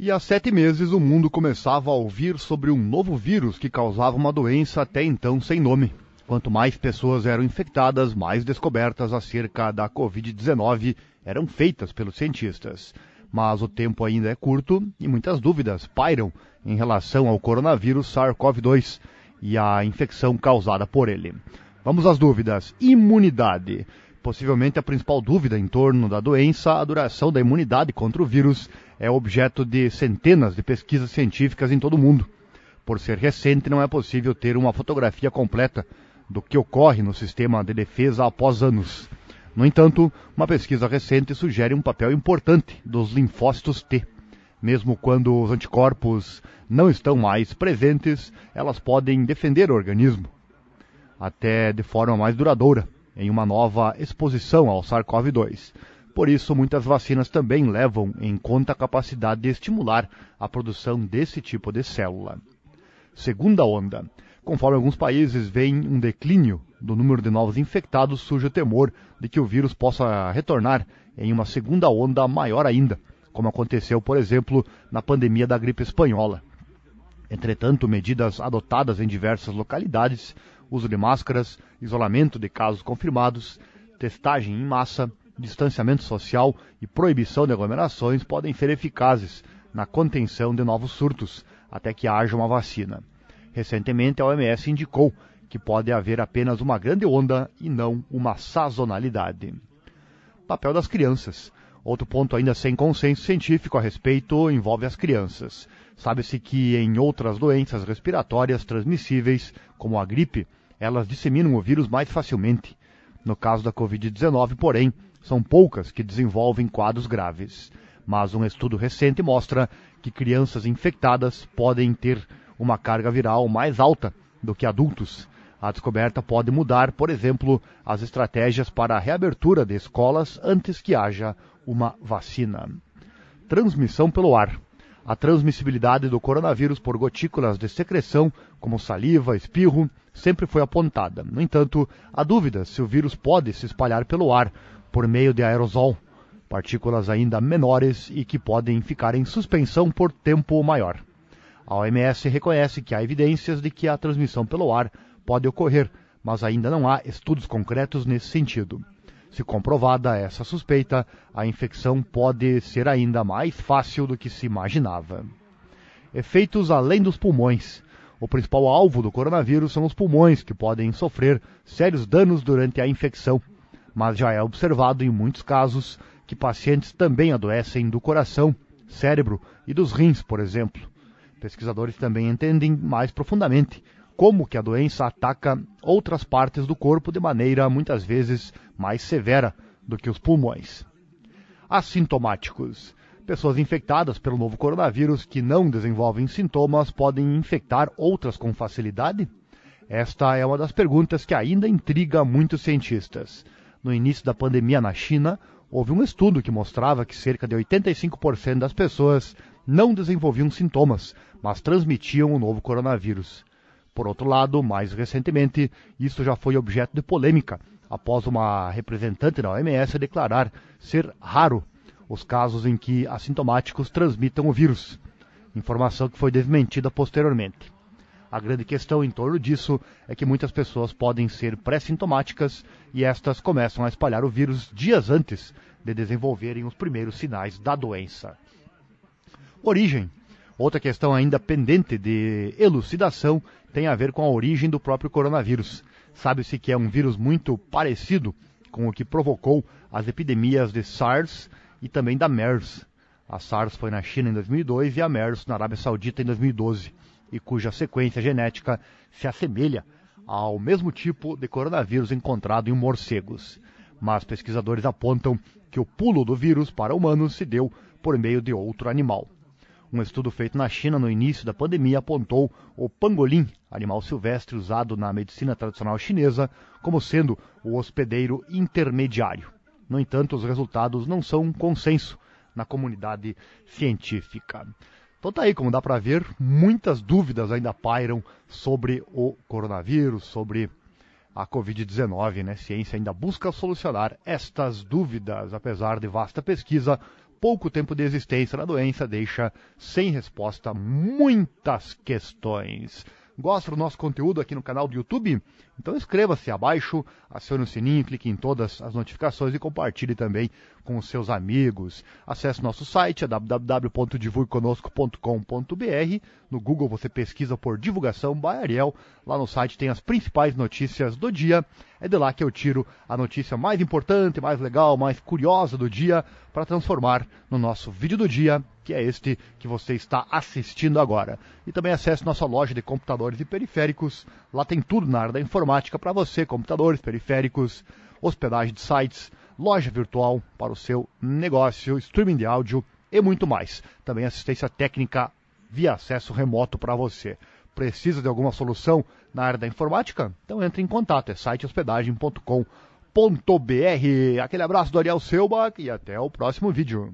E há sete meses o mundo começava a ouvir sobre um novo vírus que causava uma doença até então sem nome. Quanto mais pessoas eram infectadas, mais descobertas acerca da Covid-19 eram feitas pelos cientistas. Mas o tempo ainda é curto e muitas dúvidas pairam em relação ao coronavírus SARS-CoV-2 e à infecção causada por ele. Vamos às dúvidas. Imunidade. Possivelmente a principal dúvida em torno da doença, a duração da imunidade contra o vírus é objeto de centenas de pesquisas científicas em todo o mundo. Por ser recente, não é possível ter uma fotografia completa do que ocorre no sistema de defesa após anos. No entanto, uma pesquisa recente sugere um papel importante dos linfócitos T. Mesmo quando os anticorpos não estão mais presentes, elas podem defender o organismo, até de forma mais duradoura, em uma nova exposição ao SARS-CoV-2. Por isso, muitas vacinas também levam em conta a capacidade de estimular a produção desse tipo de célula. Segunda onda. Conforme alguns países veem um declínio do número de novos infectados, surge o temor de que o vírus possa retornar em uma segunda onda maior ainda, como aconteceu, por exemplo, na pandemia da gripe espanhola. Entretanto, medidas adotadas em diversas localidades, uso de máscaras, isolamento de casos confirmados, testagem em massa, distanciamento social e proibição de aglomerações podem ser eficazes na contenção de novos surtos, até que haja uma vacina. Recentemente, a OMS indicou que pode haver apenas uma grande onda e não uma sazonalidade. Papel das crianças. Outro ponto ainda sem consenso científico a respeito envolve as crianças. Sabe-se que em outras doenças respiratórias transmissíveis, como a gripe, elas disseminam o vírus mais facilmente. No caso da Covid-19, porém, são poucas que desenvolvem quadros graves, mas um estudo recente mostra que crianças infectadas podem ter uma carga viral mais alta do que adultos. A descoberta pode mudar, por exemplo, as estratégias para a reabertura de escolas antes que haja uma vacina. Transmissão pelo ar. A transmissibilidade do coronavírus por gotículas de secreção, como saliva, espirro, sempre foi apontada. No entanto, há dúvidas se o vírus pode se espalhar pelo ar, por meio de aerosol, partículas ainda menores e que podem ficar em suspensão por tempo maior. A OMS reconhece que há evidências de que a transmissão pelo ar pode ocorrer, mas ainda não há estudos concretos nesse sentido. Se comprovada essa suspeita, a infecção pode ser ainda mais fácil do que se imaginava. Efeitos além dos pulmões. O principal alvo do coronavírus são os pulmões, que podem sofrer sérios danos durante a infecção mas já é observado em muitos casos que pacientes também adoecem do coração, cérebro e dos rins, por exemplo. Pesquisadores também entendem mais profundamente como que a doença ataca outras partes do corpo de maneira muitas vezes mais severa do que os pulmões. Assintomáticos. Pessoas infectadas pelo novo coronavírus que não desenvolvem sintomas podem infectar outras com facilidade? Esta é uma das perguntas que ainda intriga muitos cientistas no início da pandemia na China, houve um estudo que mostrava que cerca de 85% das pessoas não desenvolviam sintomas, mas transmitiam o novo coronavírus. Por outro lado, mais recentemente, isso já foi objeto de polêmica, após uma representante da OMS declarar ser raro os casos em que assintomáticos transmitam o vírus. Informação que foi desmentida posteriormente. A grande questão em torno disso é que muitas pessoas podem ser pré-sintomáticas e estas começam a espalhar o vírus dias antes de desenvolverem os primeiros sinais da doença. Origem. Outra questão ainda pendente de elucidação tem a ver com a origem do próprio coronavírus. Sabe-se que é um vírus muito parecido com o que provocou as epidemias de SARS e também da MERS. A SARS foi na China em 2002 e a MERS na Arábia Saudita em 2012 e cuja sequência genética se assemelha ao mesmo tipo de coronavírus encontrado em morcegos. Mas pesquisadores apontam que o pulo do vírus para humanos se deu por meio de outro animal. Um estudo feito na China no início da pandemia apontou o pangolim, animal silvestre usado na medicina tradicional chinesa, como sendo o hospedeiro intermediário. No entanto, os resultados não são um consenso na comunidade científica. Então tá aí, como dá para ver, muitas dúvidas ainda pairam sobre o coronavírus, sobre a Covid-19, né? Ciência ainda busca solucionar estas dúvidas, apesar de vasta pesquisa, pouco tempo de existência da doença deixa sem resposta muitas questões. Gosta do nosso conteúdo aqui no canal do YouTube? Então inscreva-se abaixo, acione o sininho, clique em todas as notificações e compartilhe também com os seus amigos. Acesse nosso site, é www.divulgueconosco.com.br. No Google você pesquisa por divulgação Baiariel. Lá no site tem as principais notícias do dia. É de lá que eu tiro a notícia mais importante, mais legal, mais curiosa do dia para transformar no nosso vídeo do dia, que é este que você está assistindo agora. E também acesse nossa loja de computadores e periféricos. Lá tem tudo na área da informática para você: computadores, periféricos, hospedagem de sites loja virtual para o seu negócio, streaming de áudio e muito mais. Também assistência técnica via acesso remoto para você. Precisa de alguma solução na área da informática? Então entre em contato, é site hospedagem.com.br. Aquele abraço do Ariel Selbach e até o próximo vídeo.